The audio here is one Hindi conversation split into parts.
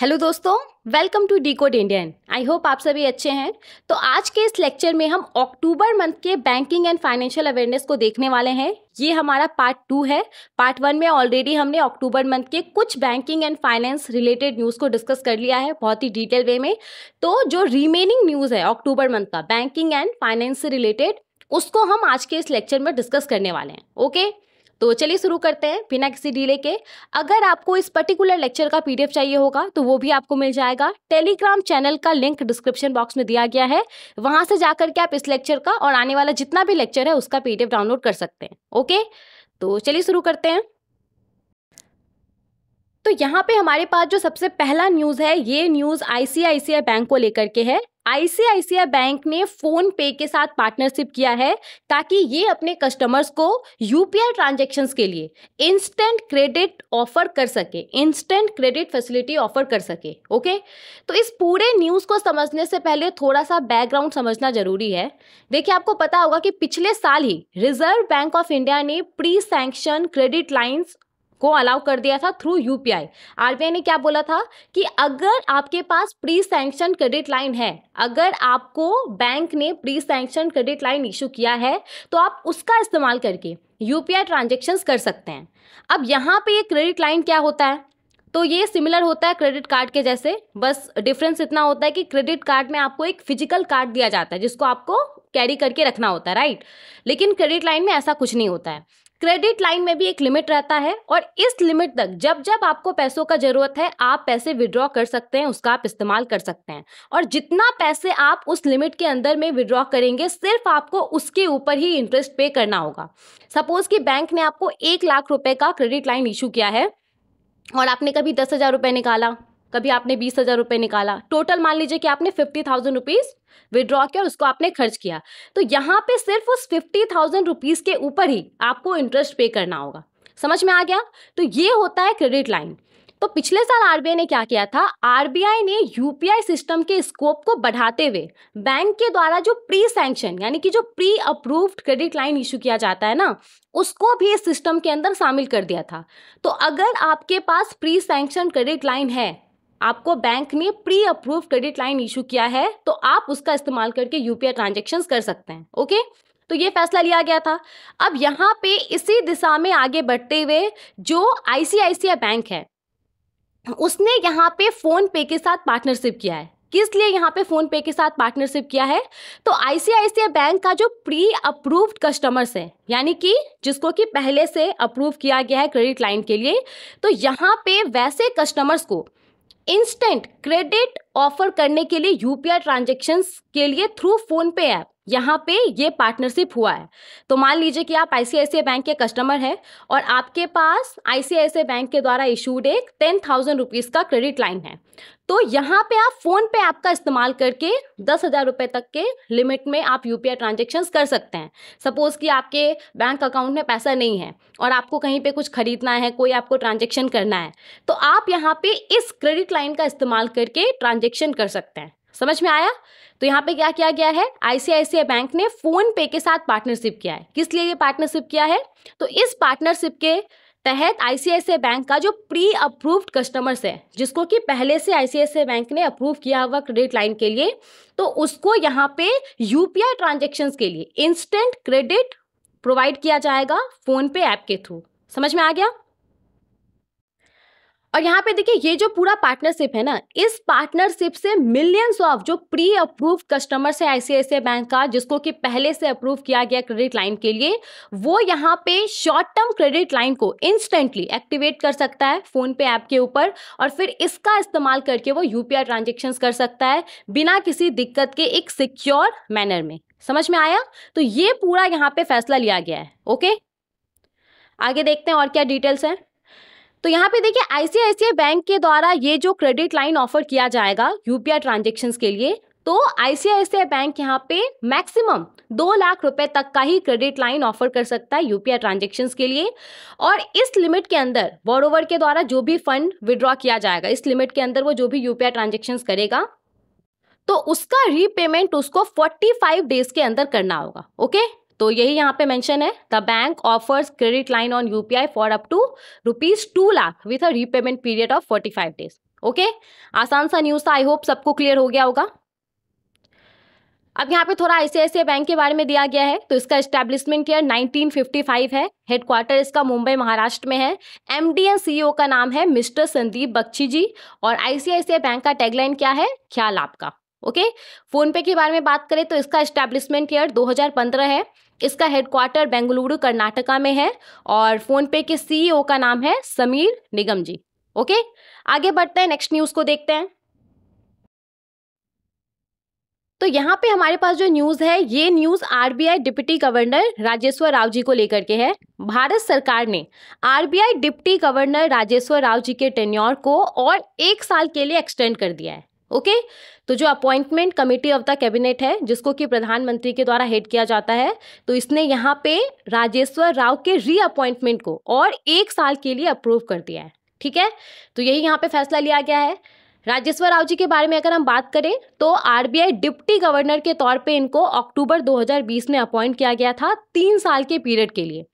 हेलो दोस्तों welcome to the code Indian I hope आप सभी अच्छे हैं तो आज के इस लेक्चर में हम अक्टूबर मंथ के बैंकिंग एंड फाइनेंशियल अवेयरनेस को देखने वाले हैं ये हमारा पार्ट टू है पार्ट वन में ऑलरेडी हमने अक्टूबर मंथ के कुछ banking and finance related news को डिस्कस कर लिया है बहुत ही डिटेल वे में तो जो रिमेनिंग न्यूज़ है अक्टूबर मंथ का बैंकिंग एंड फाइनेंस से रिलेटेड उसको हम आज के इस लेक्चर में डिस्कस करने वाले हैं ओके तो चलिए शुरू करते हैं बिना किसी डीले के अगर आपको इस पर्टिकुलर लेक्चर का पीडीएफ चाहिए होगा तो वो भी आपको मिल जाएगा टेलीग्राम चैनल का लिंक डिस्क्रिप्शन बॉक्स में दिया गया है वहां से जाकर के आप इस लेक्चर का और आने वाला जितना भी लेक्चर है उसका पीडीएफ डाउनलोड कर सकते हैं ओके तो चलिए शुरू करते हैं तो यहाँ पे हमारे पास जो सबसे पहला न्यूज़ है ये न्यूज़ आईसीआईसीआई बैंक को लेकर के है आईसीआईसीआई बैंक ने फोन पे के साथ पार्टनरशिप किया है ताकि ये अपने कस्टमर्स को यूपीआई ट्रांजेक्शन के लिए इंस्टेंट क्रेडिट ऑफर कर सके इंस्टेंट क्रेडिट फैसिलिटी ऑफर कर सके ओके तो इस पूरे न्यूज़ को समझने से पहले थोड़ा सा बैकग्राउंड समझना जरूरी है देखिए आपको पता होगा कि पिछले साल ही रिजर्व बैंक ऑफ इंडिया ने प्री सैंक्शन क्रेडिट लाइन्स को अलाउ कर दिया था थ्रू यूपीआई आरबीआई ने क्या बोला था कि अगर आपके पास प्री सैंक्शन क्रेडिट लाइन है अगर आपको बैंक ने pre sanction credit line issue किया है तो आप उसका इस्तेमाल करके यूपीआई ट्रांजेक्शन कर सकते हैं अब यहाँ पे ये क्रेडिट लाइन क्या होता है तो ये सिमिलर होता है क्रेडिट कार्ड के जैसे बस डिफरेंस इतना होता है कि क्रेडिट कार्ड में आपको एक फिजिकल कार्ड दिया जाता है जिसको आपको कैरी करके रखना होता है राइट लेकिन क्रेडिट लाइन में ऐसा कुछ नहीं होता है क्रेडिट लाइन में भी एक लिमिट रहता है और इस लिमिट तक जब जब आपको पैसों का जरूरत है आप पैसे विड्रॉ कर सकते हैं उसका आप इस्तेमाल कर सकते हैं और जितना पैसे आप उस लिमिट के अंदर में विड्रॉ करेंगे सिर्फ आपको उसके ऊपर ही इंटरेस्ट पे करना होगा सपोज कि बैंक ने आपको एक लाख रुपए का क्रेडिट लाइन इशू किया है और आपने कभी दस हजार रुपए निकाला कभी आपने बीस हज़ार रुपये निकाला टोटल मान लीजिए कि आपने फिफ्टी थाउजेंड रुपीज़ विड्रॉ किया और उसको आपने खर्च किया तो यहाँ पे सिर्फ उस फिफ्टी थाउजेंड रुपीज़ के ऊपर ही आपको इंटरेस्ट पे करना होगा समझ में आ गया तो ये होता है क्रेडिट लाइन तो पिछले साल आर ने क्या किया था आरबीआई ने यूपीआई सिस्टम के स्कोप को बढ़ाते हुए बैंक के द्वारा जो प्री सैंक्शन यानी कि जो pre approved credit line issue किया जाता है ना उसको भी इस सिस्टम के अंदर शामिल कर दिया था तो अगर आपके पास प्री सैंक्शन क्रेडिट लाइन है आपको बैंक ने pre approve credit line issue किया है तो आप उसका इस्तेमाल करके यूपीआई ट्रांजेक्शन कर सकते हैं ओके तो ये फैसला लिया गया था अब यहाँ पे इसी दिशा में आगे बढ़ते हुए जो आईसीआईसीआई बैंक है उसने यहाँ पे फोन पे के साथ पार्टनरशिप किया है किस लिए यहाँ पे फोन पे के साथ पार्टनरशिप किया है तो आईसीआईसीआई बैंक का जो प्री अप्रूव्ड कस्टमर्स है यानी कि जिसको कि पहले से अप्रूव किया गया है क्रेडिट लाइन के लिए तो यहाँ पे वैसे कस्टमर्स को इंस्टेंट क्रेडिट ऑफर करने के लिए यूपीआई ट्रांजेक्शन के लिए थ्रू फोन पे ऐप यहाँ पे ये पार्टनरशिप हुआ है तो मान लीजिए कि आप आई बैंक के कस्टमर हैं और आपके पास आई बैंक के द्वारा इशूड एक टेन थाउजेंड रुपीज़ का क्रेडिट लाइन है तो यहाँ पे आप फ़ोन पे ऐप का इस्तेमाल करके दस हज़ार रुपये तक के लिमिट में आप यू पी कर सकते हैं सपोज़ कि आपके बैंक अकाउंट में पैसा नहीं है और आपको कहीं पे कुछ ख़रीदना है कोई आपको ट्रांजेक्शन करना है तो आप यहाँ पे इस क्रेडिट लाइन का इस्तेमाल करके ट्रांजेक्शन कर सकते हैं समझ में आया तो यहाँ पे क्या किया गया है आईसीआईसीआई बैंक ने फोन पे के साथ पार्टनरशिप किया है किस लिए ये पार्टनरशिप किया है तो इस पार्टनरशिप के तहत आईसीआईसीआई बैंक का जो प्री अप्रूव्ड कस्टमर्स है जिसको कि पहले से आईसीआईसीआई बैंक ने अप्रूव किया हुआ क्रेडिट लाइन के लिए तो उसको यहाँ पे यूपीआई ट्रांजेक्शन्स के लिए इंस्टेंट क्रेडिट प्रोवाइड किया जाएगा फोन पे ऐप के थ्रू समझ में आ गया और यहाँ पे देखिए ये जो पूरा पार्टनरशिप है ना इस पार्टनरशिप से मिलियंस ऑफ जो प्री अप्रूव कस्टमर्स है आईसीआईसीआई बैंक का जिसको कि पहले से अप्रूव किया गया क्रेडिट लाइन के लिए वो यहाँ पे शॉर्ट टर्म क्रेडिट लाइन को इंस्टेंटली एक्टिवेट कर सकता है फोन पे ऐप के ऊपर और फिर इसका इस्तेमाल करके वो यूपीआई ट्रांजेक्शन कर सकता है बिना किसी दिक्कत के एक सिक्योर मैनर में समझ में आया तो ये पूरा यहाँ पे फैसला लिया गया है ओके आगे देखते हैं और क्या डिटेल्स हैं तो यहाँ पे देखिए आईसीआईसीआई बैंक के द्वारा ये जो क्रेडिट लाइन ऑफर किया जाएगा यूपीआई ट्रांजेक्शन के लिए तो आईसीआईसीआई बैंक यहाँ पे मैक्सिमम दो लाख रुपए तक का ही क्रेडिट लाइन ऑफर कर सकता है यूपीआई ट्रांजेक्शन के लिए और इस लिमिट के अंदर बोरोवर के द्वारा जो भी फंड विड्रॉ किया जाएगा इस लिमिट के अंदर वो जो भी यूपीआई ट्रांजेक्शन करेगा तो उसका रीपेमेंट उसको 45 डेज के अंदर करना होगा ओके तो यही यहाँ पे मेंशन है the bank offers credit line on UPI for up to rupees two lakh with a repayment period of forty five days okay आसान सा न्यूज़ था आई होप सबको क्लियर हो गया होगा अब यहाँ पे थोड़ा आई बैंक के बारे में दिया गया है तो इसका एस्टेब्लिशमेंट ईयर 1955 है हेडक्वार्टर इसका मुंबई महाराष्ट्र में है एम डी एन सी का नाम है मिस्टर संदीप बख्शी जी और आईसीआईसीआई बैंक का टैगलाइन क्या है ख्याल आपका ओके फोन पे के बारे में बात करें तो इसका एस्टेब्लिशमेंट ईयर 2015 है इसका हेडक्वार्टर बेंगलुरु कर्नाटका में है और फोनपे के सीईओ e का नाम है समीर निगम जी ओके आगे बढ़ते हैं नेक्स्ट न्यूज़ को देखते हैं तो यहाँ पे हमारे पास जो न्यूज़ है ये news RBI deputy governor Rajeshwar Rao ji को लेकर के है भारत सरकार ने RBI deputy governor Rajeshwar Rao ji के टेन्योर को और एक साल के लिए एक्सटेंड कर दिया है ओके तो जो appointment committee of the cabinet है जिसको कि प्रधानमंत्री के द्वारा हेड किया जाता है तो इसने यहाँ पे राजेश्वर राव के रीअपॉइंटमेंट को और एक साल के लिए अप्रूव कर दिया है ठीक है तो यही यहाँ पे फैसला लिया गया है राजेश्वर राव जी के बारे में अगर हम बात करें तो आरबीआई डिप्टी गवर्नर के तौर पे इनको अक्टूबर 2020 में अपॉइंट किया गया था तीन साल के पीरियड के लिए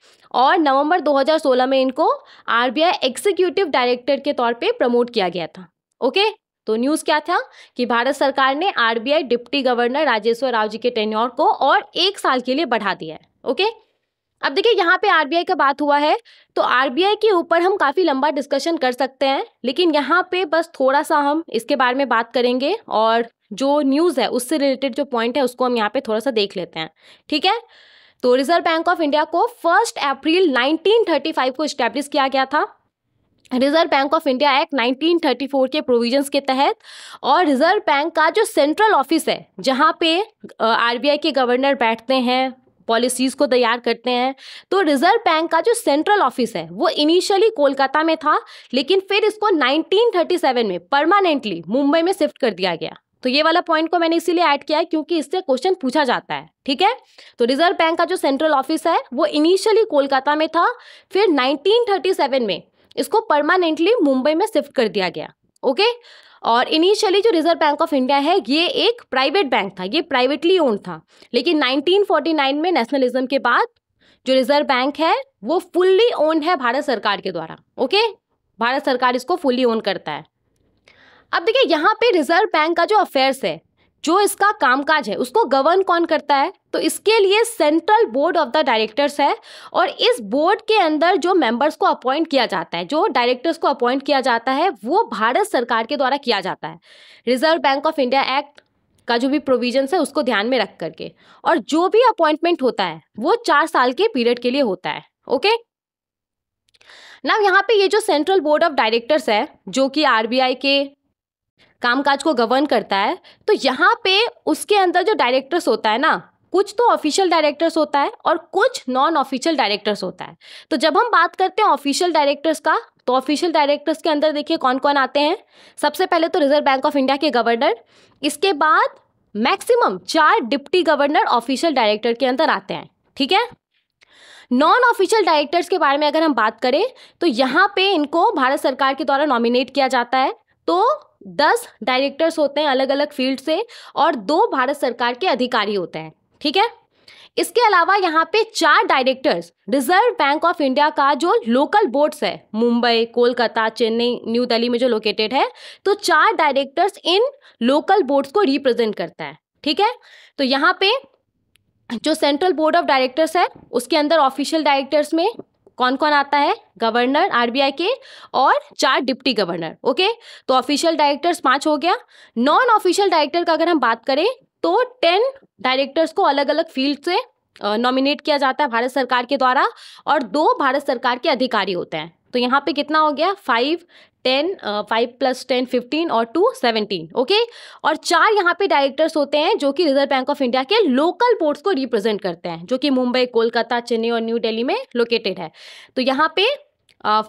और नवंबर 2016 में इनको आरबीआई एग्जीक्यूटिव डायरेक्टर के तौर पे प्रमोट किया गया था ओके तो न्यूज़ क्या था कि भारत सरकार ने RBI deputy governor Rajeshwar Rao ji के टेन्योर को और एक साल के लिए बढ़ा दिया है ओके अब देखिए यहाँ पे आरबीआई का बात हुआ है तो आरबीआई के ऊपर हम काफ़ी लंबा डिस्कशन कर सकते हैं लेकिन यहाँ पे बस थोड़ा सा हम इसके बारे में बात करेंगे और जो न्यूज़ है उससे रिलेटेड जो पॉइंट है उसको हम यहाँ पे थोड़ा सा देख लेते हैं ठीक है तो रिजर्व बैंक ऑफ इंडिया को फर्स्ट अप्रैल 1935 को स्टैब्लिश किया गया था reserve bank of India act 1934 के प्रोविजंस के तहत और रिजर्व बैंक का जो सेंट्रल ऑफिस है जहाँ पे आरबीआई के गवर्नर बैठते हैं पॉलिसीज़ को तैयार करते हैं तो रिजर्व बैंक का जो सेंट्रल ऑफिस है वो इनिशियली कोलकाता में था लेकिन फिर इसको 1937 में परमानेंटली मुंबई में शिफ्ट कर दिया गया तो ये वाला पॉइंट को मैंने इसीलिए ऐड किया है क्योंकि इससे क्वेश्चन पूछा जाता है ठीक है तो रिजर्व बैंक का जो सेंट्रल ऑफिस है वो इनिशियली कोलकाता में था फिर 1937 में इसको परमानेंटली मुंबई में शिफ्ट कर दिया गया ओके और इनिशियली जो रिजर्व बैंक ऑफ इंडिया है ये एक प्राइवेट बैंक था ये प्राइवेटली ओन था लेकिन 1949 में नेशनलिज्म के बाद जो रिजर्व बैंक है वो फुल्ली ओन है भारत सरकार के द्वारा ओके भारत सरकार इसको फुल्ली ओन करता है अब देखिए यहाँ पे रिजर्व बैंक का जो अफेयर्स है जो इसका कामकाज है उसको गवर्न कौन करता है तो इसके लिए central board of the directors है और इस बोर्ड के अंदर जो मेंबर्स को अपॉइंट किया जाता है जो डायरेक्टर्स को अपॉइंट किया जाता है वो भारत सरकार के द्वारा किया जाता है reserve bank of India act का जो भी प्रोविजन है उसको ध्यान में रख करके और जो भी अपॉइंटमेंट होता है वो चार साल के पीरियड के लिए होता है ओके ना यहाँ पे ये जो सेंट्रल बोर्ड ऑफ डायरेक्टर्स है जो कि आरबीआई के कामकाज को गवर्न करता है तो यहाँ पे उसके अंदर जो डायरेक्टर्स होता है ना कुछ तो ऑफिशियल डायरेक्टर्स होता है और कुछ नॉन ऑफिशियल डायरेक्टर्स होता है तो जब हम बात करते हैं ऑफिशियल डायरेक्टर्स का तो ऑफिशियल डायरेक्टर्स के अंदर देखिए कौन कौन आते हैं सबसे पहले तो रिजर्व बैंक ऑफ इंडिया के गवर्नर इसके बाद मैक्सिमम चार डिप्टी गवर्नर ऑफिशियल डायरेक्टर के अंदर आते हैं ठीक है नॉन ऑफिशियल डायरेक्टर्स के बारे में अगर हम बात करें तो यहाँ पे इनको भारत सरकार के द्वारा नॉमिनेट किया जाता है तो दस डायरेक्टर्स होते हैं अलग अलग फील्ड से और दो भारत सरकार के अधिकारी होते हैं ठीक है इसके अलावा यहाँ पे चार directors reserve bank of India का जो लोकल बोर्ड्स है मुंबई कोलकाता चेन्नई न्यू दिल्ली में जो लोकेटेड है तो चार डायरेक्टर्स इन लोकल बोर्ड्स को रिप्रेजेंट करता है ठीक है तो यहाँ पे जो सेंट्रल बोर्ड ऑफ डायरेक्टर्स है उसके अंदर ऑफिशियल डायरेक्टर्स में कौन कौन आता है गवर्नर आरबीआई के और चार डिप्टी गवर्नर ओके तो ऑफिशियल डायरेक्टर्स पांच हो गया नॉन ऑफिशियल डायरेक्टर का अगर हम बात करें तो टेन डायरेक्टर्स को अलग अलग फील्ड से नॉमिनेट किया जाता है भारत सरकार के द्वारा और दो भारत सरकार के अधिकारी होते हैं तो यहाँ पे कितना हो गया five ten five plus ten fifteen और टू सेवनटीन ओके और चार यहाँ पे डायरेक्टर्स होते हैं जो कि रिजर्व बैंक ऑफ इंडिया के लोकल बोर्ड्स को रिप्रेजेंट करते हैं जो कि मुंबई कोलकाता चेन्नई और न्यू दिल्ली में लोकेटेड है तो यहाँ पे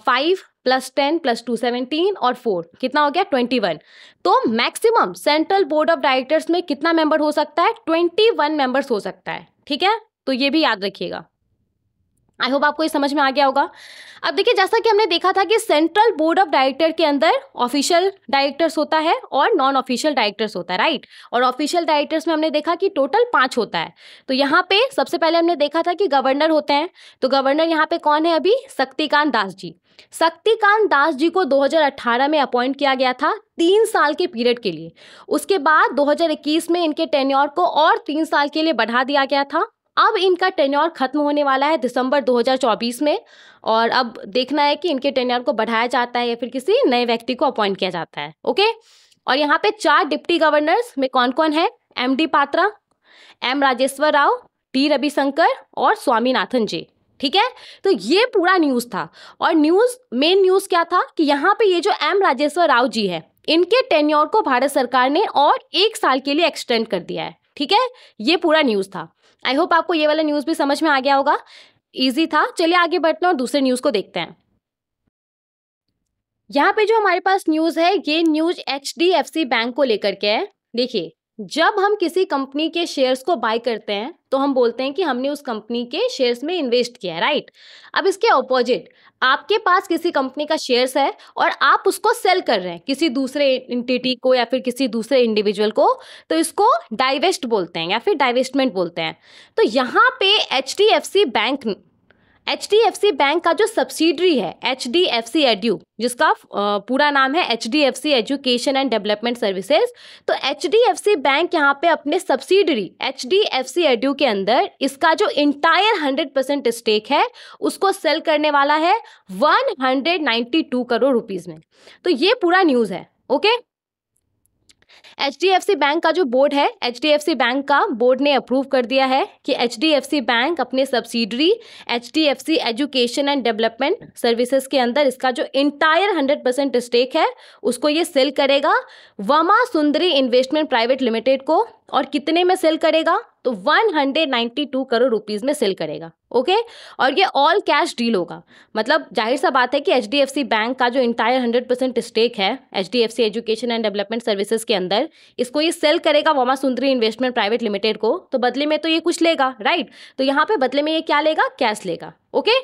five plus ten plus two seventeen और फोर कितना हो गया ट्वेंटी वन तो maximum central board of directors में कितना मेंबर हो सकता है ट्वेंटी वन मेंबर्स हो सकता है ठीक है तो ये भी याद रखिएगा आई होप आपको ये समझ में आ गया होगा अब देखिए जैसा कि हमने देखा था कि सेंट्रल बोर्ड ऑफ डायरेक्टर के अंदर ऑफिशियल डायरेक्टर्स होता है और नॉन ऑफिशियल डायरेक्टर्स होता है राइट और ऑफिशियल डायरेक्टर्स में हमने देखा कि टोटल पांच होता है तो यहाँ पे सबसे पहले हमने देखा था कि गवर्नर होते हैं तो गवर्नर यहाँ पे कौन है अभी शक्तिकांत दास जी शक्तिकांत दास जी को 2018 में अपॉइंट किया गया था तीन साल के पीरियड के लिए उसके बाद 2021 में इनके टेन्योर को और तीन साल के लिए बढ़ा दिया गया था अब इनका टेन्योर ख़त्म होने वाला है दिसंबर 2024 में और अब देखना है कि इनके टेन्योर को बढ़ाया जाता है या फिर किसी नए व्यक्ति को अपॉइंट किया जाता है ओके और यहाँ पे चार डिप्टी गवर्नर्स में कौन कौन है M D Patra M Rajeshwar Rao T Ravishankar और स्वामीनाथन जी ठीक है तो ये पूरा न्यूज़ था और न्यूज़ मेन न्यूज़ क्या था कि यहाँ पे ये जो एम राजेश्वर राव जी है इनके टेन्योर को भारत सरकार ने और एक साल के लिए एक्सटेंड कर दिया है ठीक है ये पूरा न्यूज़ था आई होप आपको ये वाला न्यूज़ भी समझ में आ गया होगा ईजी था चलिए आगे बढ़ते हैं और दूसरे न्यूज़ को देखते हैं यहाँ पे जो हमारे पास न्यूज़ है ये न्यूज़ एच बैंक को लेकर के है देखिए जब हम किसी कंपनी के शेयर्स को बाय करते हैं तो हम बोलते हैं कि हमने उस कंपनी के शेयर्स में इन्वेस्ट किया है राइट अब इसके ऑपोजिट आपके पास किसी कंपनी का शेयर्स है और आप उसको सेल कर रहे हैं किसी दूसरे इंटिटी को या फिर किसी दूसरे इंडिविजुअल को तो इसको डाइवेस्ट बोलते हैं या फिर डाइवेस्टमेंट बोलते हैं तो यहाँ पे H bank H D F C bank का जो सब्सिडरी है H D F C edu जिसका पूरा नाम है H D F C education and development services तो H D F C bank यहाँ पे अपने subsidiary H D F C edu के अंदर इसका जो इंटायर हंड्रेड परसेंट स्टेक है उसको सेल करने वाला है one hundred ninety two crore rupees में तो ये पूरा न्यूज़ है ओके okay? एच बैंक का जो बोर्ड है एच बैंक का बोर्ड ने अप्रूव कर दिया है कि एच बैंक अपने subsidiary H education and development services के अंदर इसका जो इंटायर हंड्रेड परसेंट स्टेक है उसको ये सेल करेगा वमा सुंदरी इन्वेस्टमेंट प्राइवेट लिमिटेड को और कितने में सेल करेगा तो 192 करोड़ रुपीस में सेल करेगा ओके और ये ऑल कैश डील होगा मतलब जाहिर सा बात है कि एच बैंक का जो इंटायर 100 परसेंट स्टेक है H education and development services के अंदर इसको ये सेल करेगा वमा सुंदरी इन्वेस्टमेंट प्राइवेट लिमिटेड को तो बदले में तो ये कुछ लेगा राइट तो यहाँ पे बदले में ये क्या लेगा कैश लेगा ओके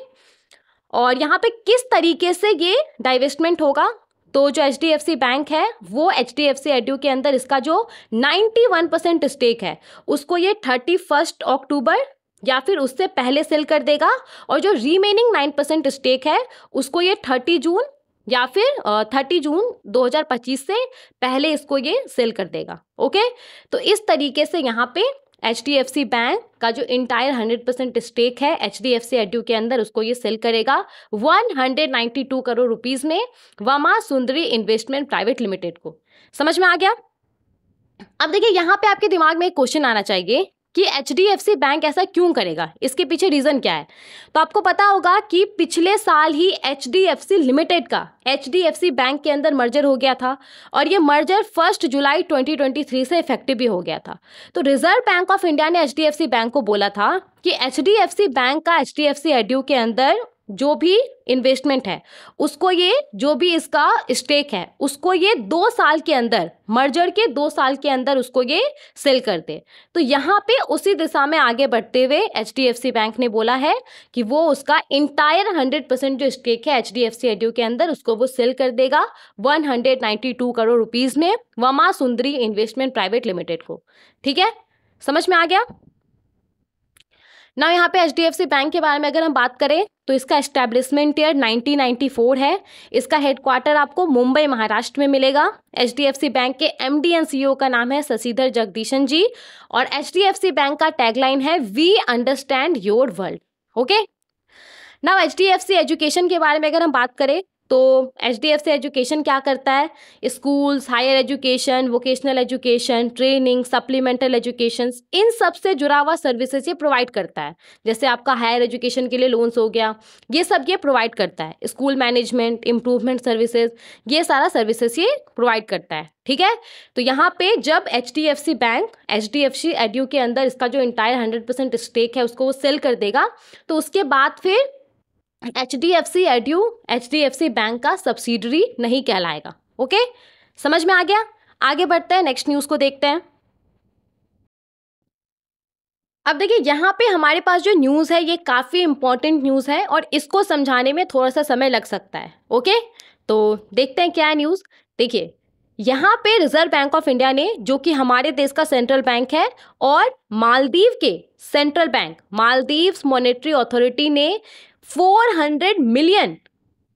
और यहाँ पे किस तरीके से ये डाइवेस्टमेंट होगा तो जो H D F C bank है वो H D F C edu के अंदर इसका जो 91 परसेंट स्टेक है उसको ये थर्टी फर्स्ट अक्टूबर या फिर उससे पहले सेल कर देगा और जो रिमेनिंग नाइन परसेंट स्टेक है उसको ये थर्टी जून या फिर थर्टी जून 2025 से पहले इसको ये सेल कर देगा ओके तो इस तरीके से यहाँ पे H D F C bank का जो इंटायर हंड्रेड परसेंट स्टेक है H D F C edu के अंदर उसको ये सेल करेगा one hundred ninety two crore rupees में वमा सुंदरी इन्वेस्टमेंट प्राइवेट लिमिटेड को समझ में आ गया अब देखिए यहाँ पे आपके दिमाग में एक क्वेश्चन आना चाहिए कि एच बैंक ऐसा क्यों करेगा इसके पीछे रीज़न क्या है तो आपको पता होगा कि पिछले साल ही एच लिमिटेड का एच बैंक के अंदर मर्जर हो गया था और ये मर्जर फर्स्ट जुलाई 2023 से इफेक्टिव भी हो गया था तो रिजर्व बैंक ऑफ इंडिया ने एच बैंक को बोला था कि एच बैंक का एच डी के अंदर जो भी इन्वेस्टमेंट है उसको ये जो भी इसका स्टेक है उसको ये दो साल के अंदर मर्जर के दो साल के अंदर उसको ये सेल कर दे तो यहाँ पे उसी दिशा में आगे बढ़ते हुए एच बैंक ने बोला है कि वो उसका इंटायर हंड्रेड परसेंट जो स्टेक है H D F C edu के अंदर उसको वो सेल कर देगा one hundred ninety two crore rupees में वमा सुंदरी इन्वेस्टमेंट प्राइवेट लिमिटेड को ठीक है समझ में आ गया ना यहाँ पे एच बैंक के बारे में अगर हम बात करें तो इसका एस्टेब्लिशमेंट ईयर 1994 है इसका हेडक्वार्टर आपको मुंबई महाराष्ट्र में मिलेगा एच बैंक के एम डी सी ओ का नाम है शशिधर जगदीशन जी और एच बैंक का टैगलाइन है we understand your world okay ना एच एजुकेशन के बारे में अगर हम बात करें तो H D F C education क्या करता है schools higher education vocational education training supplemental education इन सब से जुड़ा हुआ सर्विसेज ये प्रोवाइड करता है जैसे आपका हायर एजुकेशन के लिए लोन्स हो गया ये सब ये प्रोवाइड करता है स्कूल मैनेजमेंट इम्प्रूवमेंट सर्विसेज ये सारा सर्विसेज ये प्रोवाइड करता है ठीक है तो यहाँ पे जब H D F C bank H D F C edu के अंदर इसका जो इंटायर हंड्रेड परसेंट स्टेक है उसको वो सेल कर देगा तो उसके बाद फिर H D F C edu H D F C bank का सब्सिडरी नहीं कहलाएगा ओके समझ में आ गया आगे बढ़ते हैं नेक्स्ट न्यूज़ को देखते हैं अब देखिए यहाँ पे हमारे पास जो न्यूज़ है ये काफ़ी इंपॉर्टेंट न्यूज़ है और इसको समझाने में थोड़ा सा समय लग सकता है ओके तो देखते हैं क्या है न्यूज़ देखिए यहाँ पे रिजर्व बैंक ऑफ इंडिया ने जो कि हमारे देश का सेंट्रल बैंक है और मालदीव के central bank Maldives monetary authority ने 400 मिलियन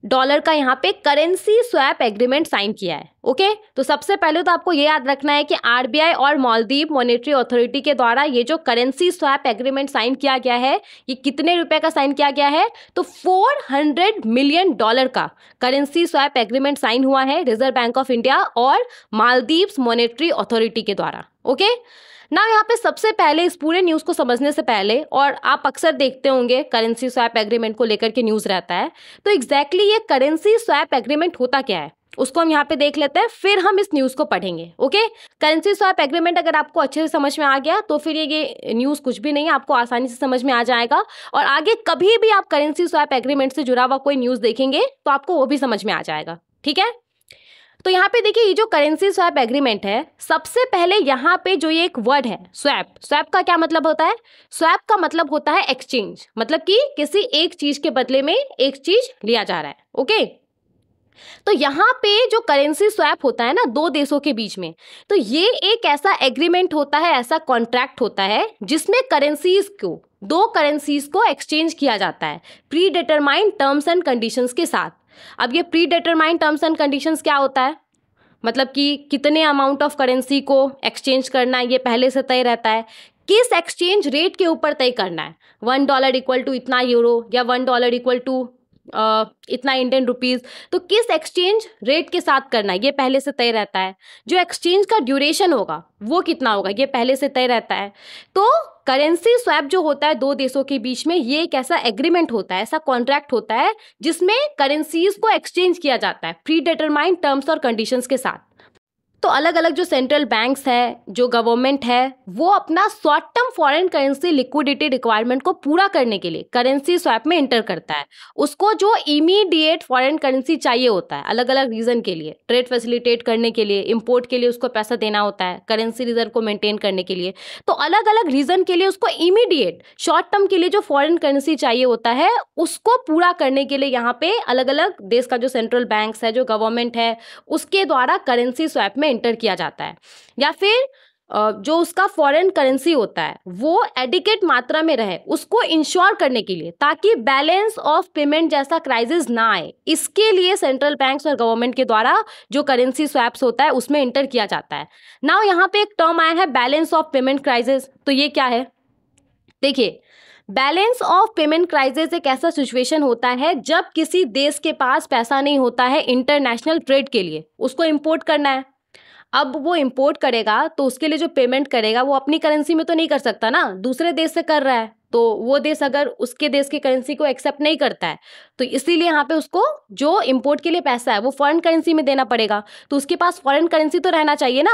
डॉलर का यहाँ पे करेंसी स्वैप एग्रीमेंट साइन किया है ओके तो सबसे पहले तो आपको ये याद रखना है कि आरबीआई और मालदीव मॉनेटरी अथॉरिटी के द्वारा ये जो करेंसी स्वैप एग्रीमेंट साइन किया गया है ये कितने रुपए का साइन किया गया है तो 400 मिलियन डॉलर का करेंसी स्वैप एग्रीमेंट साइन हुआ है रिजर्व बैंक ऑफ इंडिया और मालदीव्स मॉनेटरी अथॉरिटी के द्वारा ओके ना यहाँ पे सबसे पहले इस पूरे न्यूज़ को समझने से पहले और आप अक्सर देखते होंगे करेंसी स्वैप एग्रीमेंट को लेकर के न्यूज़ रहता है तो एग्जैक्टली exactly ये करेंसी स्वैप एग्रीमेंट होता क्या है उसको हम यहाँ पे देख लेते हैं फिर हम इस न्यूज़ को पढ़ेंगे ओके करेंसी स्वैप एग्रीमेंट अगर आपको अच्छे से समझ में आ गया तो फिर ये ये न्यूज़ कुछ भी नहीं है आपको आसानी से समझ में आ जाएगा और आगे कभी भी आप करेंसी स्वैप एग्रीमेंट से जुड़ा हुआ कोई न्यूज़ देखेंगे तो आपको वो भी समझ में आ जाएगा ठीक है तो यहाँ पे देखिए ये जो करेंसी स्वैप एग्रीमेंट है सबसे पहले यहाँ पे जो ये एक वर्ड है स्वैप स्वैप का क्या मतलब होता है स्वैप का मतलब होता है एक्सचेंज मतलब कि किसी एक चीज के बदले में एक चीज लिया जा रहा है ओके तो यहां पे जो करेंसी स्वैप होता है ना दो देशों के बीच में तो ये एक ऐसा एग्रीमेंट होता है ऐसा कॉन्ट्रैक्ट होता है जिसमें करेंसीज को दो करेंसीज को एक्सचेंज किया जाता है predetermined terms and conditions के साथ अब ये predetermined terms and conditions क्या होता है मतलब कि कितने अमाउंट ऑफ करेंसी को एक्सचेंज करना है ये पहले से तय रहता है किस एक्सचेंज रेट के ऊपर तय करना है वन डॉलर इक्वल टू इतना यूरो या one dollar equal to ah, इतना इंडियन रुपीज़ तो किस एक्सचेंज रेट के साथ करना है ये पहले से तय रहता है जो एक्सचेंज का ड्यूरेशन होगा वो कितना होगा ये पहले से तय रहता है तो करेंसी स्वैप जो होता है दो देशों के बीच में ये एक ऐसा एग्रीमेंट होता है ऐसा कॉन्ट्रैक्ट होता है जिसमें करेंसीज को एक्सचेंज किया जाता है प्री डिटरमाइंड टर्म्स और कंडीशंस के साथ तो अलग अलग जो सेंट्रल बैंक्स हैं जो गवर्नमेंट है वो अपना short term foreign currency liquidity requirement को पूरा करने के लिए करेंसी स्वैप में इंटर करता है उसको जो इमीडिएट फॉरेन करेंसी चाहिए होता है अलग अलग रीजन के लिए ट्रेड फैसिलिटेट करने के लिए इम्पोर्ट के लिए उसको पैसा देना होता है करेंसी रिजर्व को मेंटेन करने के लिए तो अलग अलग रीजन के लिए उसको इमीडिएट शॉर्ट टर्म के लिए जो फॉरेन करेंसी चाहिए होता है उसको पूरा करने के लिए यहाँ पे अलग अलग देश का जो सेंट्रल बैंक्स है जो गवर्नमेंट है उसके द्वारा करेंसी स्वैप में एंटर किया जाता है या फिर जो उसका फॉरेन करेंसी होता है वो एडिकेट मात्रा में रहे उसको इंश्योर करने के लिए ताकि बैलेंस ऑफ पेमेंट जैसा क्राइसिस ना आए इसके लिए सेंट्रल बैंक्स और गवर्नमेंट के द्वारा जो करेंसी स्वैप्स होता है उसमें इंटर किया जाता है ना यहाँ पे एक टर्म आया है बैलेंस ऑफ पेमेंट क्राइसिस तो ये क्या है देखिए बैलेंस ऑफ पेमेंट क्राइसिस एक ऐसा सिचुएशन होता है जब किसी देश के पास पैसा नहीं होता है इंटरनेशनल ट्रेड के लिए उसको इम्पोर्ट करना है अब वो इम्पोर्ट करेगा तो उसके लिए जो पेमेंट करेगा वो अपनी करेंसी में तो नहीं कर सकता ना दूसरे देश से कर रहा है तो वो देश अगर उसके देश की करेंसी को एक्सेप्ट नहीं करता है तो इसीलिए यहाँ पे उसको जो इम्पोर्ट के लिए पैसा है वो फॉरेन करेंसी में देना पड़ेगा तो उसके पास फॉरेन करेंसी तो रहना चाहिए ना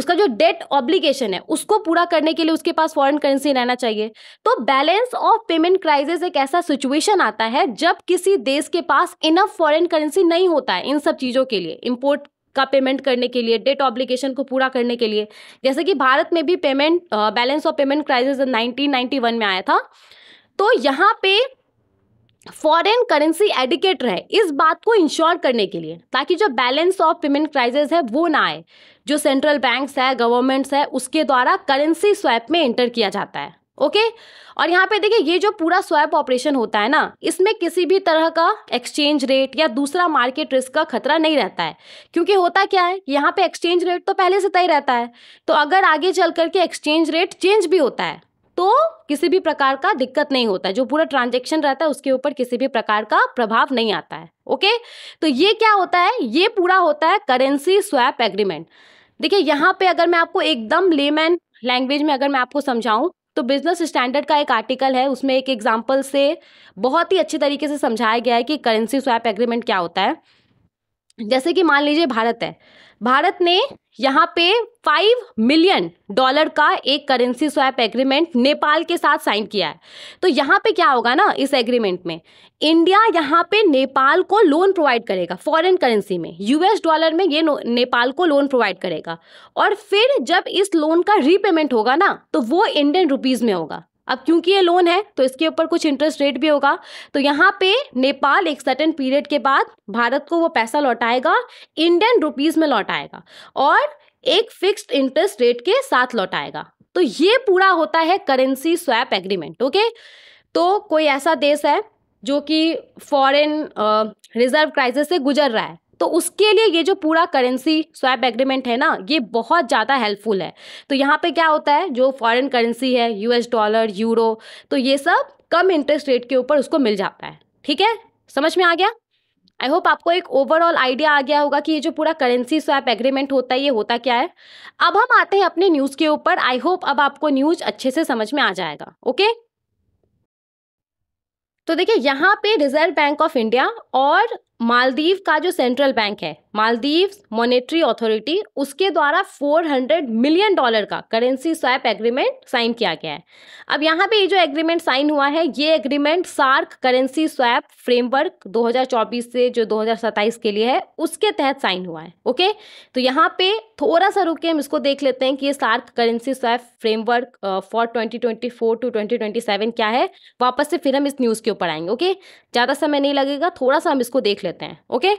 उसका जो डेट ऑब्लिगेशन है उसको पूरा करने के लिए उसके पास फॉरेन करेंसी रहना चाहिए तो बैलेंस ऑफ पेमेंट क्राइसिस एक ऐसा सिचुएशन आता है जब किसी देश के पास इनफ फॉरेन करेंसी नहीं होता है इन सब चीज़ों के लिए इम्पोर्ट का पेमेंट करने के लिए डेट ऑब्लिगेशन को पूरा करने के लिए जैसे कि भारत में भी payment balance of payment crisis 1991 में आया था तो यहाँ पे फॉरेन करेंसी एडिकेट रहे इस बात को इंश्योर करने के लिए ताकि जो बैलेंस ऑफ पेमेंट क्राइसिस है वो ना आए जो सेंट्रल बैंक्स है गवर्नमेंट्स है उसके द्वारा करेंसी स्वैप में एंटर किया जाता है ओके और यहाँ पे देखिए ये जो पूरा स्वैप ऑपरेशन होता है ना इसमें किसी भी तरह का एक्सचेंज रेट या दूसरा मार्केट रिस्क का खतरा नहीं रहता है क्योंकि होता क्या है यहाँ पे एक्सचेंज रेट तो पहले से तय रहता है तो अगर आगे चल करके एक्सचेंज रेट चेंज भी होता है तो किसी भी प्रकार का दिक्कत नहीं होता है जो पूरा ट्रांजेक्शन रहता है उसके ऊपर किसी भी प्रकार का प्रभाव नहीं आता है ओके तो ये क्या होता है ये पूरा होता है करेंसी स्वैप एग्रीमेंट देखिए यहाँ पे अगर मैं आपको एकदम लेमैन लैंग्वेज में अगर मैं आपको समझाऊं तो बिजनेस स्टैंडर्ड का एक आर्टिकल है उसमें एक एग्जाम्पल से बहुत ही अच्छे तरीके से समझाया गया है कि करेंसी स्वैप एग्रीमेंट क्या होता है जैसे कि मान लीजिए भारत है भारत ने यहाँ पे फाइव मिलियन डॉलर का एक करेंसी स्वैप एग्रीमेंट नेपाल के साथ साइन किया है तो यहाँ पे क्या होगा ना इस एग्रीमेंट में इंडिया यहाँ पे नेपाल को लोन प्रोवाइड करेगा फॉरेन करेंसी में यूएस डॉलर में ये नेपाल को लोन प्रोवाइड करेगा और फिर जब इस लोन का रीपेमेंट होगा ना तो वो इंडियन रुपीज़ में होगा अब क्योंकि ये लोन है तो इसके ऊपर कुछ इंटरेस्ट रेट भी होगा तो यहाँ पे नेपाल एक सर्टेन पीरियड के बाद भारत को वो पैसा लौटाएगा इंडियन रुपीज़ में लौटाएगा और एक फिक्स्ड इंटरेस्ट रेट के साथ लौटाएगा तो ये पूरा होता है करेंसी स्वैप एग्रीमेंट ओके तो कोई ऐसा देश है जो कि फॉरेन रिजर्व क्राइसिस से गुजर रहा है तो उसके लिए ये जो पूरा करेंसी स्वैप एग्रीमेंट है ना ये बहुत ज़्यादा हेल्पफुल है तो यहाँ पे क्या होता है जो फॉरेन करेंसी है यूएस डॉलर यूरो तो ये सब कम इंटरेस्ट रेट के ऊपर उसको मिल जाता है ठीक है समझ में आ गया आई होप आपको एक ओवरऑल आइडिया आ गया होगा कि ये जो पूरा करेंसी स्वैप एग्रीमेंट होता है ये होता क्या है अब हम आते हैं अपने न्यूज़ के ऊपर आई होप अब आपको न्यूज़ अच्छे से समझ में आ जाएगा ओके तो देखिए यहाँ पे रिजर्व बैंक ऑफ इंडिया और मालदीव का जो सेंट्रल बैंक है मालदीव्स मॉनेटरी अथॉरिटी उसके द्वारा 400 मिलियन डॉलर का करेंसी स्वैप एग्रीमेंट साइन किया गया है अब यहाँ पे ये जो एग्रीमेंट साइन हुआ है ये agreement SAARC currency swap framework 2024 से जो 2027 के लिए है उसके तहत साइन हुआ है ओके तो यहाँ पे थोड़ा सा रुके हम इसको देख लेते हैं कि ये SAARC currency swap framework for twenty two twenty क्या है वापस से फिर हम इस न्यूज़ के ऊपर आएंगे ओके ज़्यादा समय नहीं लगेगा थोड़ा सा हम इसको देख लेते हैं ओके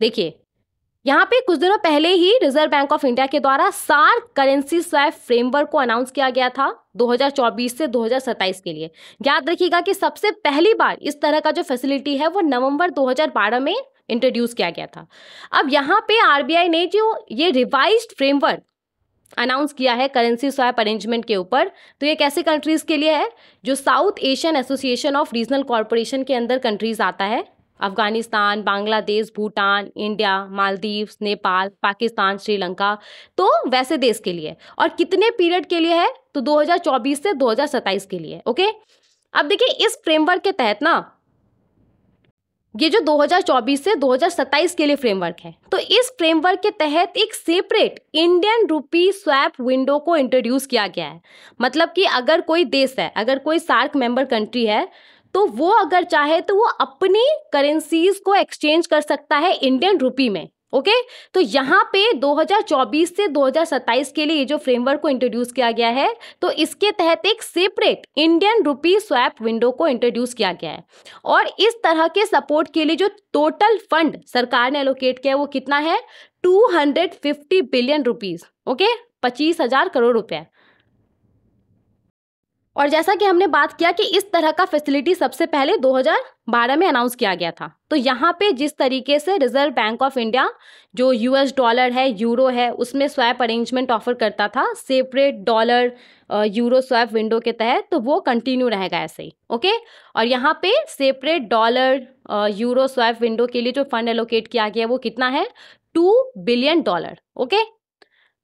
देखिए यहाँ पे कुछ दिनों पहले ही रिजर्व बैंक ऑफ इंडिया के द्वारा सार करेंसी स्वैप फ्रेमवर्क को अनाउंस किया गया था 2024 से 2027 के लिए याद रखिएगा कि सबसे पहली बार इस तरह का जो फैसिलिटी है वो नवंबर 2012 में इंट्रोड्यूस किया गया था अब यहाँ पे आरबीआई ने जो ये रिवाइज फ्रेमवर्क अनाउंस किया है करेंसी स्वैप अरेंजमेंट के ऊपर तो ये कैसे कंट्रीज़ के लिए है जो South Asian association of regional corporation के अंदर कंट्रीज़ आता है अफगानिस्तान बांग्लादेश भूटान इंडिया मालदीव नेपाल पाकिस्तान श्रीलंका तो वैसे देश के लिए और कितने पीरियड के लिए है तो 2024 से 2027 के लिए ओके अब देखिए इस फ्रेमवर्क के तहत ना ये जो 2024 से 2027 के लिए फ्रेमवर्क है तो इस फ्रेमवर्क के तहत एक separate Indian rupee swap window को इंट्रोड्यूस किया गया है मतलब कि अगर कोई देश है अगर कोई सार्क मेंबर कंट्री है तो वो अगर चाहे तो वो अपनी करेंसीज को एक्सचेंज कर सकता है इंडियन रूपी में ओके okay? तो यहाँ पे 2024 से 2027 के लिए ये जो फ्रेमवर्क को इंट्रोड्यूस किया गया है तो इसके तहत एक separate Indian rupee swap window को इंट्रोड्यूस किया गया है और इस तरह के सपोर्ट के लिए जो टोटल फंड सरकार ने एलोकेट किया है वो कितना है 250 बिलियन रुपीस ओके okay? पच्चीस हजार करोड़ रुपए और जैसा कि हमने बात किया कि इस तरह का फैसिलिटी सबसे पहले 2012 में अनाउंस किया गया था तो यहाँ पे जिस तरीके से रिजर्व बैंक ऑफ इंडिया जो यूएस डॉलर है यूरो है उसमें स्वैप अरेंजमेंट ऑफर करता था separate dollar euro swap window के तहत तो वो कंटिन्यू रहेगा ऐसे ही ओके और यहाँ पे separate dollar euro swap window के लिए जो फंड एलोकेट किया गया वो कितना है टू बिलियन डॉलर ओके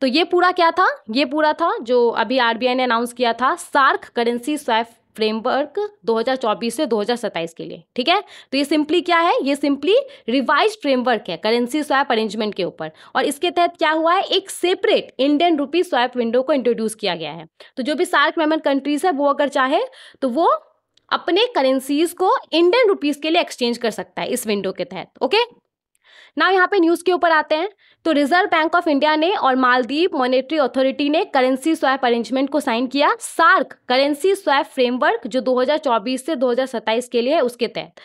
तो ये पूरा क्या था ये पूरा था जो अभी आरबीआई ने अनाउंस किया था सार्क करेंसी स्वैप फ्रेमवर्क 2024 से 2027 के लिए ठीक है तो ये सिंपली क्या है ये सिंपली रिवाइज फ्रेमवर्क है करेंसी स्वैप अरेंजमेंट के ऊपर और इसके तहत क्या हुआ है एक separate Indian rupee swap window को इंट्रोड्यूस किया गया है तो जो भी सार्क मेमन कंट्रीज है वो अगर चाहे तो वो अपने करेंसीज को इंडियन रुपीज के लिए एक्सचेंज कर सकता है इस विंडो के तहत ओके ना यहाँ पे न्यूज़ के ऊपर आते हैं तो रिजर्व बैंक ऑफ इंडिया ने और मालदीव मॉनेटरी अथॉरिटी ने करेंसी स्वैप अरेंजमेंट को साइन किया सार्क करेंसी स्वैप फ्रेमवर्क जो 2024 से 2027 के लिए है उसके तहत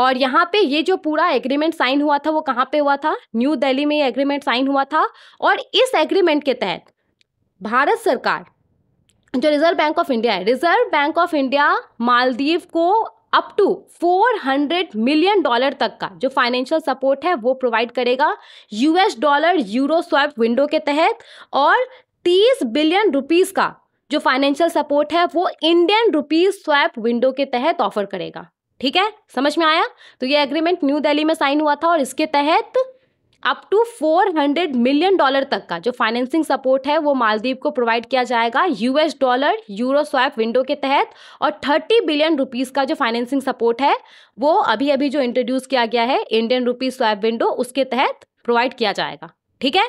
और यहाँ पे ये जो पूरा एग्रीमेंट साइन हुआ था वो कहाँ पे हुआ था न्यू दिल्ली में ये एग्रीमेंट साइन हुआ था और इस एग्रीमेंट के तहत भारत सरकार जो रिजर्व बैंक ऑफ इंडिया है reserve bank of India Maldives को अप टू 400 मिलियन डॉलर तक का जो फाइनेंशियल सपोर्ट है वो प्रोवाइड करेगा US dollar euro swap window के तहत और 30 बिलियन रुपीस का जो फाइनेंशियल सपोर्ट है वो इंडियन रुपीस स्वैप विंडो के तहत ऑफर करेगा ठीक है समझ में आया तो ये एग्रीमेंट न्यू दिल्ली में साइन हुआ था और इसके तहत अप टू 400 मिलियन डॉलर तक का जो फाइनेंसिंग सपोर्ट है वो मालदीव को प्रोवाइड किया जाएगा US dollar euro swap window के तहत और 30 बिलियन रुपीज़ का जो फाइनेंसिंग सपोर्ट है वो अभी अभी जो इंट्रोड्यूस किया गया है इंडियन रुपीज स्वैप विंडो उसके तहत प्रोवाइड किया जाएगा ठीक है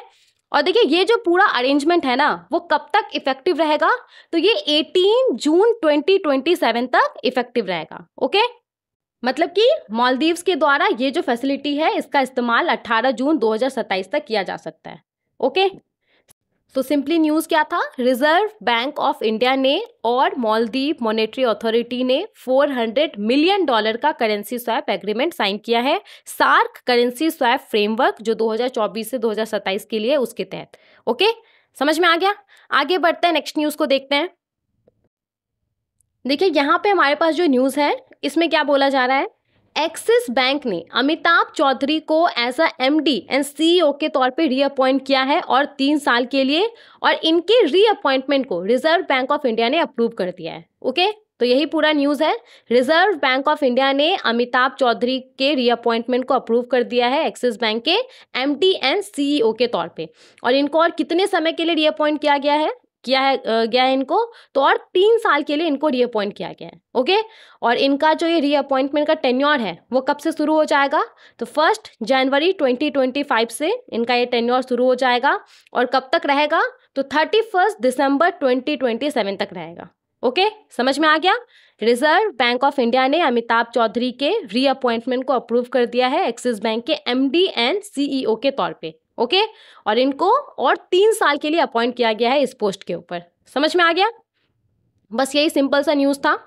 और देखिए ये जो पूरा अरेंजमेंट है ना वो कब तक इफेक्टिव रहेगा तो ये 18 जून 2027 तक इफेक्टिव रहेगा ओके मतलब कि मालदीव्स के द्वारा ये जो फैसिलिटी है इसका इस्तेमाल 18 जून 2027 तक किया जा सकता है ओके तो सिंपली न्यूज़ क्या था रिजर्व बैंक ऑफ इंडिया ने और मालदीव मॉनेटरी अथॉरिटी ने 400 मिलियन डॉलर का करेंसी स्वैप एग्रीमेंट साइन किया है सार्क करेंसी स्वैप फ्रेमवर्क जो 2024 से 2027 के लिए उसके तहत ओके समझ में आ गया आगे बढ़ते हैं नेक्स्ट न्यूज़ को देखते हैं देखिए यहाँ पे हमारे पास जो न्यूज़ है इसमें क्या बोला जा रहा है एक्सिस बैंक ने अमिताभ चौधरी को as a M D and C के तौर पे रीअपॉइंट किया है और तीन साल के लिए और इनके रीअपॉइंटमेंट को रिजर्व बैंक ऑफ इंडिया ने अप्रूव कर दिया है ओके तो यही पूरा न्यूज़ है रिजर्व बैंक ऑफ इंडिया ने अमिताभ चौधरी के रीअपॉइंटमेंट को अप्रूव कर दिया है एक्सिस बैंक के एम एंड सी के तौर पर और इनको और कितने समय के लिए रीअपॉइंट किया गया है किया है गया है इनको तो और तीन साल के लिए इनको रीअपॉइंट किया गया है ओके और इनका जो ये रीअपॉइंटमेंट का टेन्योर है वो कब से शुरू हो जाएगा तो फर्स्ट जनवरी 2025 से इनका ये टेन्योर शुरू हो जाएगा और कब तक रहेगा तो थर्टी फर्स्ट दिसंबर 2027 तक रहेगा ओके समझ में आ गया रिजर्व बैंक ऑफ इंडिया ने अमिताभ चौधरी के रीअपॉइंटमेंट को अप्रूव कर दिया है एक्सिस बैंक के डी एंड सीईओ के तौर पर ओके और इनको और तीन साल के लिए अपॉइंट किया गया है इस पोस्ट के ऊपर समझ में आ गया बस यही सिंपल सा न्यूज़ था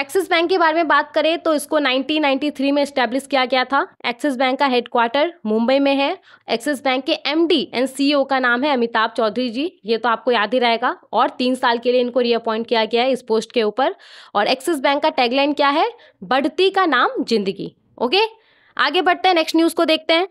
एक्सिस बैंक के बारे में बात करें तो इसको 1993 में इस्टेब्लिश किया गया था एक्सिस बैंक का हेडक्वार्टर मुंबई में है एक्सिस बैंक के एमडी एंड सीईओ e का नाम है अमिताभ चौधरी जी ये तो आपको याद ही रहेगा और तीन साल के लिए इनको रीअपॉइंट किया गया है इस पोस्ट के ऊपर और एक्सिस बैंक का टैगलाइन क्या है बढ़ती का नाम जिंदगी ओके आगे बढ़ते हैं नेक्स्ट न्यूज़ को देखते हैं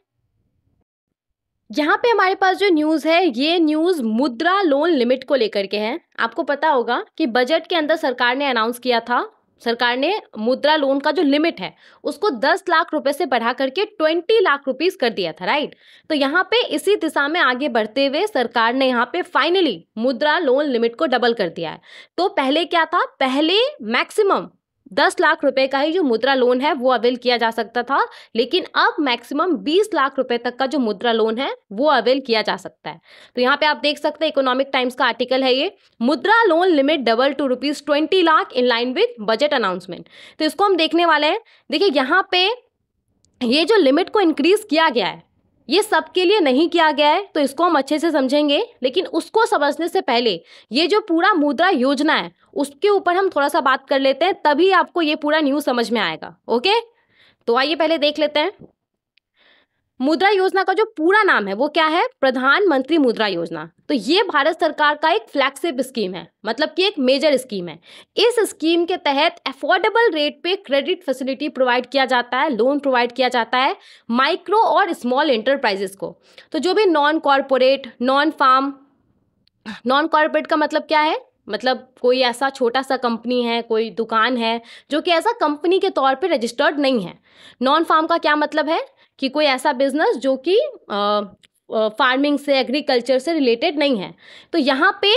यहाँ पे हमारे पास जो न्यूज़ है ये न्यूज़ मुद्रा लोन लिमिट को लेकर के है आपको पता होगा कि बजट के अंदर सरकार ने अनाउंस किया था सरकार ने मुद्रा लोन का जो लिमिट है उसको 10 लाख रुपए से बढ़ा करके 20 लाख रुपीस कर दिया था राइट तो यहाँ पे इसी दिशा में आगे बढ़ते हुए सरकार ने यहाँ पे फाइनली मुद्रा लोन लिमिट को डबल कर दिया है तो पहले क्या था पहले मैक्सिमम दस लाख रुपए का ही जो मुद्रा लोन है वो अवेल किया जा सकता था लेकिन अब मैक्सिमम बीस लाख रुपए तक का जो मुद्रा लोन है वो अवेल किया जा सकता है तो यहाँ पे आप देख सकते हैं इकोनॉमिक टाइम्स का आर्टिकल है ये Mudra loan limit double to rupees twenty lakh in line with budget announcement तो इसको हम देखने वाले हैं देखिए यहाँ पे ये जो लिमिट को इंक्रीज किया गया है ये सबके लिए नहीं किया गया है तो इसको हम अच्छे से समझेंगे लेकिन उसको समझने से पहले ये जो पूरा मुद्रा योजना है उसके ऊपर हम थोड़ा सा बात कर लेते हैं तभी आपको ये पूरा न्यूज़ समझ में आएगा ओके तो आइए पहले देख लेते हैं मुद्रा योजना का जो पूरा नाम है वो क्या है प्रधानमंत्री मुद्रा योजना तो ये भारत सरकार का एक फ्लैगशिप स्कीम है मतलब कि एक मेजर स्कीम है इस स्कीम के तहत अफोर्डेबल रेट पे क्रेडिट फैसिलिटी प्रोवाइड किया जाता है लोन प्रोवाइड किया जाता है माइक्रो और स्मॉल एंटरप्राइजेस को तो जो भी non corporate non farm non corporate का मतलब क्या है मतलब कोई ऐसा छोटा सा कंपनी है कोई दुकान है जो कि ऐसा कंपनी के तौर पे रजिस्टर्ड नहीं है नॉन फार्म का क्या मतलब है कि कोई ऐसा बिजनेस जो कि फार्मिंग से एग्रीकल्चर से रिलेटेड नहीं है तो यहाँ पे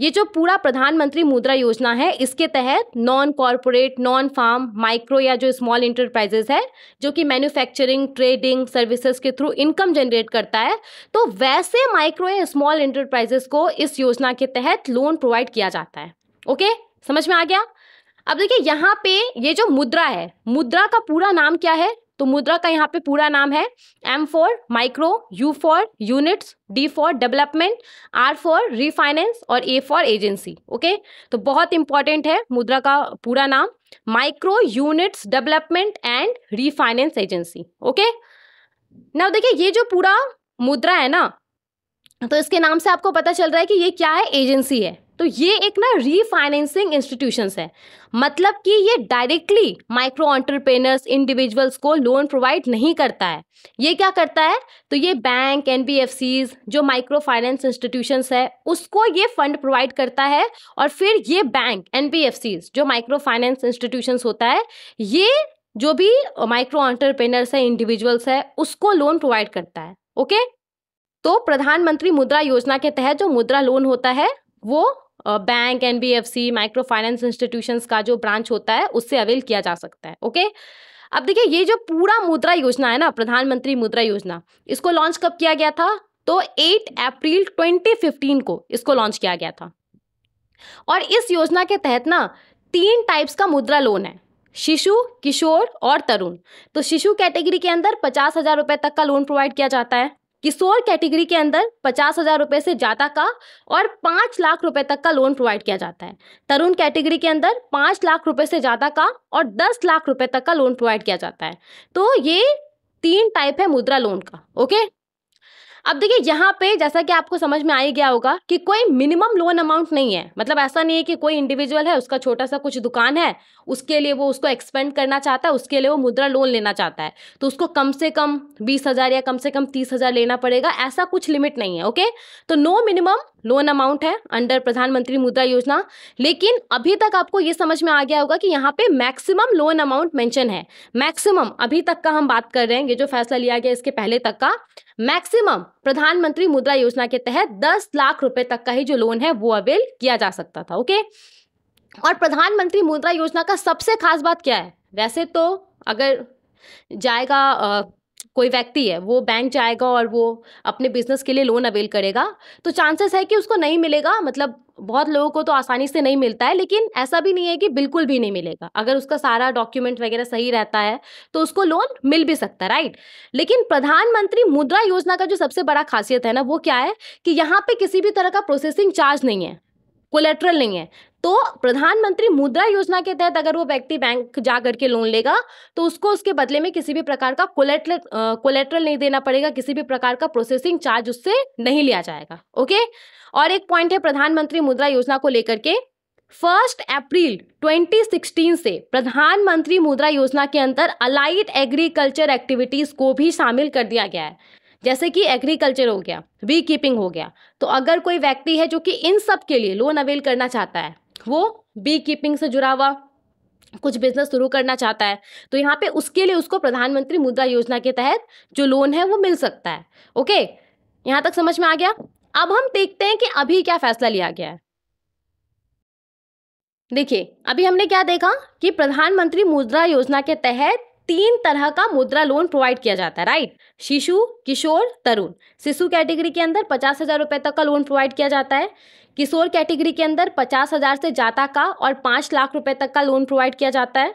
ये जो पूरा प्रधानमंत्री मुद्रा योजना है इसके तहत non corporate non farm micro या जो स्मॉल इंटरप्राइजेज है जो कि मैन्युफैक्चरिंग ट्रेडिंग सर्विसेज के थ्रू इनकम जनरेट करता है तो वैसे माइक्रो या स्मॉल इंटरप्राइजेस को इस योजना के तहत लोन प्रोवाइड किया जाता है ओके समझ में आ गया अब देखिए यहाँ पे ये जो मुद्रा है मुद्रा का पूरा नाम क्या है तो मुद्रा का यहाँ पे पूरा नाम है M for micro U for units D for development R for refinance और ए फॉर एजेंसी ओके तो बहुत इंपॉर्टेंट है मुद्रा का पूरा नाम micro units development and refinance agency okay ना देखिए ये जो पूरा मुद्रा है ना तो इसके नाम से आपको पता चल रहा है कि ये क्या है एजेंसी है तो ये एक ना रीफाइनेंसिंग इंस्टीट्यूशंस है मतलब कि ये डायरेक्टली माइक्रो ऑन्टरप्रेनर्स इंडिविजुअल्स को लोन प्रोवाइड नहीं करता है ये क्या करता है तो ये बैंक एन जो माइक्रो फाइनेंस इंस्टीट्यूशंस है उसको ये फंड प्रोवाइड करता है और फिर ये बैंक एन जो माइक्रो फाइनेंस इंस्टीट्यूशन होता है ये जो भी माइक्रो ऑन्टरप्रेनर्स है इंडिविजुअल्स है उसको लोन प्रोवाइड करता है ओके तो प्रधानमंत्री मुद्रा योजना के तहत जो मुद्रा लोन होता है वो bank N B F C micro finance institutions का जो ब्रांच होता है उससे अवेल किया जा सकता है ओके अब देखिए ये जो पूरा मुद्रा योजना है ना प्रधानमंत्री मुद्रा योजना इसको लॉन्च कब किया गया था तो 8 अप्रैल 2015 को इसको लॉन्च किया गया था और इस योजना के तहत ना तीन टाइप्स का मुद्रा लोन है शिशु किशोर और तरुण तो शिशु कैटेगरी के अंदर पचास हजार रुपए तक का लोन प्रोवाइड किया जाता है किशोर कैटेगरी के अंदर पचास हज़ार रुपये से ज़्यादा का और पाँच लाख रुपए तक का लोन प्रोवाइड किया जाता है तरुण कैटेगरी के अंदर पाँच लाख रुपए से ज़्यादा का और दस लाख रुपए तक का लोन प्रोवाइड किया जाता है तो ये तीन टाइप है मुद्रा लोन का ओके अब देखिए यहाँ पे जैसा कि आपको समझ में आ ही गया होगा कि कोई मिनिमम लोन अमाउंट नहीं है मतलब ऐसा नहीं है कि कोई इंडिविजुअल है उसका छोटा सा कुछ दुकान है उसके लिए वो उसको एक्सपेंड करना चाहता है उसके लिए वो मुद्रा लोन लेना चाहता है तो उसको कम से कम बीस हजार या कम से कम तीस हजार लेना पड़ेगा ऐसा कुछ लिमिट नहीं है ओके तो नो मिनिमम लोन अमाउंट है अंडर प्रधानमंत्री मुद्रा योजना लेकिन अभी तक आपको ये समझ में आ गया होगा कि यहाँ पे मैक्सिमम लोन अमाउंट मेंशन है मैक्सिमम अभी तक का हम बात कर रहे हैं ये जो फैसला लिया गया इसके पहले तक का मैक्सिमम प्रधानमंत्री मुद्रा योजना के तहत दस लाख रुपए तक का ही जो लोन है वो अवेल किया जा सकता था ओके और प्रधानमंत्री मुद्रा योजना का सबसे खास बात क्या है वैसे तो अगर जाएगा कोई व्यक्ति है वो बैंक जाएगा और वो अपने बिजनेस के लिए लोन अवेल करेगा तो चांसेस है कि उसको नहीं मिलेगा मतलब बहुत लोगों को तो आसानी से नहीं मिलता है लेकिन ऐसा भी नहीं है कि बिल्कुल भी नहीं मिलेगा अगर उसका सारा डॉक्यूमेंट वगैरह सही रहता है तो उसको लोन मिल भी सकता है राइट लेकिन प्रधानमंत्री मुद्रा योजना का जो सबसे बड़ा खासियत है ना वो क्या है कि यहाँ पे किसी भी तरह का प्रोसेसिंग चार्ज नहीं है कोलेट्रल नहीं है तो प्रधानमंत्री मुद्रा योजना के तहत अगर वो व्यक्ति बैंक जा करके लोन लेगा तो उसको उसके बदले में किसी भी प्रकार का कोलेट्रल कोलेट्रल नहीं देना पड़ेगा किसी भी प्रकार का प्रोसेसिंग चार्ज उससे नहीं लिया जाएगा ओके और एक पॉइंट है प्रधानमंत्री मुद्रा योजना को लेकर के फर्स्ट अप्रैल 2016 से प्रधानमंत्री मुद्रा योजना के अंदर अलाइड एग्रीकल्चर एक्टिविटीज को भी शामिल कर दिया गया है जैसे कि एग्रीकल्चर हो गया बी कीपिंग हो गया तो अगर कोई व्यक्ति है जो कि इन सब के लिए लोन अवेल करना चाहता है वो बी कीपिंग से जुड़ा हुआ कुछ बिजनेस शुरू करना चाहता है तो यहाँ पे उसके लिए उसको प्रधानमंत्री मुद्रा योजना के तहत जो लोन है वो मिल सकता है ओके यहाँ तक समझ में आ गया अब हम देखते हैं कि अभी क्या फैसला लिया गया है देखिए अभी हमने क्या देखा कि प्रधानमंत्री मुद्रा योजना के तहत तीन तरह का मुद्रा लोन प्रोवाइड किया जाता है राइट शिशु किशोर तरुण शिशु कैटेगरी के अंदर पचास हजार रुपए तक का लोन प्रोवाइड किया जाता है किशोर कैटेगरी के अंदर पचास हज़ार से ज़्यादा का और पांच लाख रुपए तक का लोन प्रोवाइड किया जाता है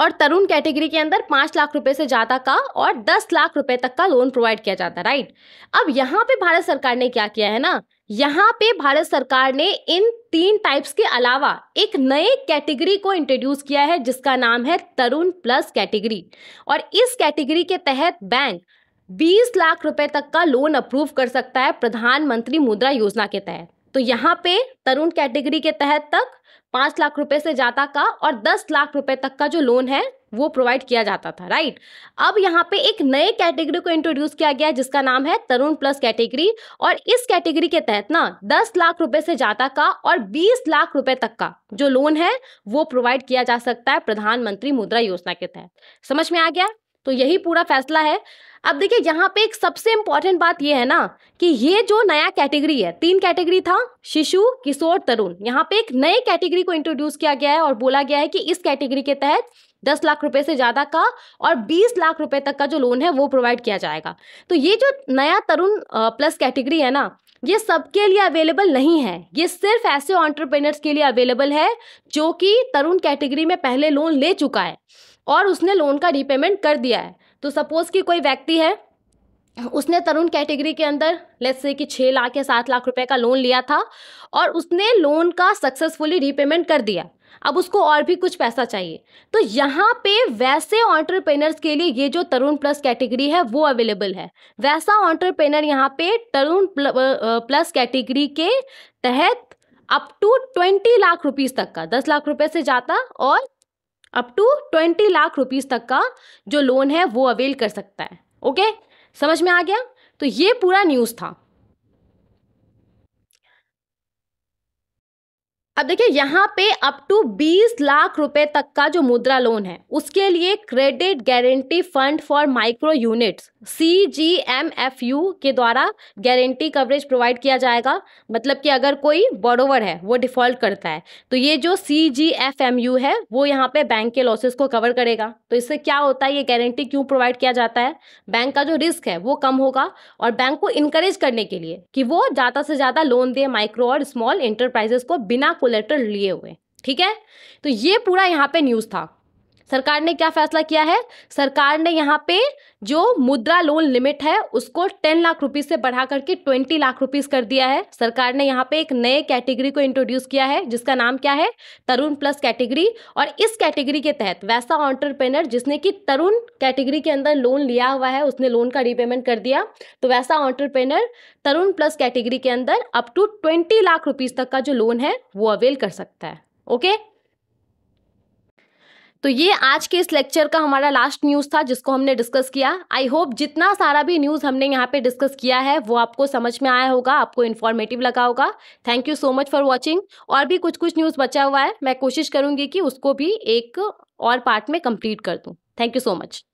और तरुण कैटेगरी के अंदर पांच लाख रुपए से ज़्यादा का और दस लाख रुपए तक का लोन प्रोवाइड किया जाता है राइट अब यहाँ पे भारत सरकार ने क्या किया है ना यहाँ पे भारत सरकार ने इन तीन टाइप्स के अलावा एक नए कैटेगरी को इंट्रोड्यूस किया है जिसका नाम है तरुण प्लस कैटेगरी और इस कैटेगरी के तहत बैंक 20 लाख रुपए तक का लोन अप्रूव कर सकता है प्रधानमंत्री मुद्रा योजना के तहत तो यहाँ पे तरुण कैटेगरी के तहत तक पाँच लाख रुपए से ज़्यादा का और दस लाख रुपए तक का जो लोन है वो प्रोवाइड किया जाता था राइट अब यहाँ पे एक नए कैटेगरी को इंट्रोड्यूस किया गया है जिसका नाम है तरुण प्लस कैटेगरी और इस कैटेगरी के तहत ना दस लाख रुपए से ज़्यादा का और बीस लाख रुपए तक का जो लोन है वो प्रोवाइड किया जा सकता है प्रधानमंत्री मुद्रा योजना के तहत समझ में आ गया तो यही पूरा फैसला है अब देखिए यहाँ पे एक सबसे इम्पोर्टेंट बात ये है ना कि ये जो नया कैटेगरी है तीन कैटेगरी था शिशु किशोर तरुण यहाँ पे एक नए कैटेगरी को इंट्रोड्यूस किया गया है और बोला गया है कि इस कैटेगरी के तहत दस लाख रुपए से ज़्यादा का और बीस लाख रुपए तक का जो लोन है वो प्रोवाइड किया जाएगा तो ये जो नया तरुण प्लस कैटेगरी है ना ये सबके लिए अवेलेबल नहीं है ये सिर्फ ऐसे ऑन्टरप्रेनर्स के लिए अवेलेबल है जो कि तरुण कैटेगरी में पहले लोन ले चुका है और उसने लोन का रीपेमेंट कर दिया है तो सपोज़ कि कोई व्यक्ति है उसने तरुण कैटेगरी के अंदर लेट्स से कि छः लाख या सात लाख रुपए का लोन लिया था और उसने लोन का सक्सेसफुली रीपेमेंट कर दिया अब उसको और भी कुछ पैसा चाहिए तो यहाँ पे वैसे ऑन्टरप्रेनर्स के लिए ये जो तरुण प्लस कैटेगरी है वो अवेलेबल है वैसा ऑन्टरप्रेनर यहाँ पे तरुण प्लस कैटेगरी के तहत up to twenty lakh rupees तक का दस लाख रुपए से ज़्यादा और up to twenty lakh rupees तक का जो लोन है वो अवेल कर सकता है ओके समझ में आ गया तो ये पूरा न्यूज़ था अब देखिए यहाँ पे अप टू 20 लाख रुपए तक का जो मुद्रा लोन है उसके लिए credit guarantee fund for micro units C G M F U के द्वारा गारंटी कवरेज प्रोवाइड किया जाएगा मतलब कि अगर कोई बड़ोवर है वो डिफॉल्ट करता है तो ये जो C G F M U है वो यहाँ पे बैंक के लॉसेस को कवर करेगा तो इससे क्या होता है ये गारंटी क्यों प्रोवाइड किया जाता है बैंक का जो रिस्क है वो कम होगा और बैंक को इनकरेज करने के लिए कि वो ज़्यादा से ज़्यादा लोन दे माइक्रो और स्मॉल इंटरप्राइजेस को बिना कोलेटरल लिए हुए ठीक है तो ये पूरा यहाँ पे न्यूज़ था सरकार ने क्या फैसला किया है सरकार ने यहाँ पे जो मुद्रा लोन लिमिट है उसको टेन लाख रुपीज से बढ़ा करके ट्वेंटी लाख रुपीज कर दिया है सरकार ने यहाँ पे एक नए कैटेगरी को इंट्रोड्यूस किया है जिसका नाम क्या है तरुण प्लस कैटेगरी और इस कैटेगरी के तहत वैसा ऑन्टरप्रेनर जिसने कि तरुण कैटेगरी के अंदर लोन लिया हुआ है उसने लोन का रिपेमेंट कर दिया तो वैसा ऑन्टरप्रेनर तरुण प्लस कैटेगरी के अंदर up to twenty lakh rupees तक का जो लोन है वो अवेल कर सकता है ओके तो ये आज के इस लेक्चर का हमारा लास्ट न्यूज़ था जिसको हमने डिस्कस किया आई होप जितना सारा भी न्यूज़ हमने यहाँ पे डिस्कस किया है वो आपको समझ में आया होगा आपको इन्फॉर्मेटिव लगा होगा thank you so much for watching और भी कुछ कुछ न्यूज़ बचा हुआ है मैं कोशिश करूँगी कि उसको भी एक और पार्ट में कंप्लीट कर दूँ थैंक यू सो मच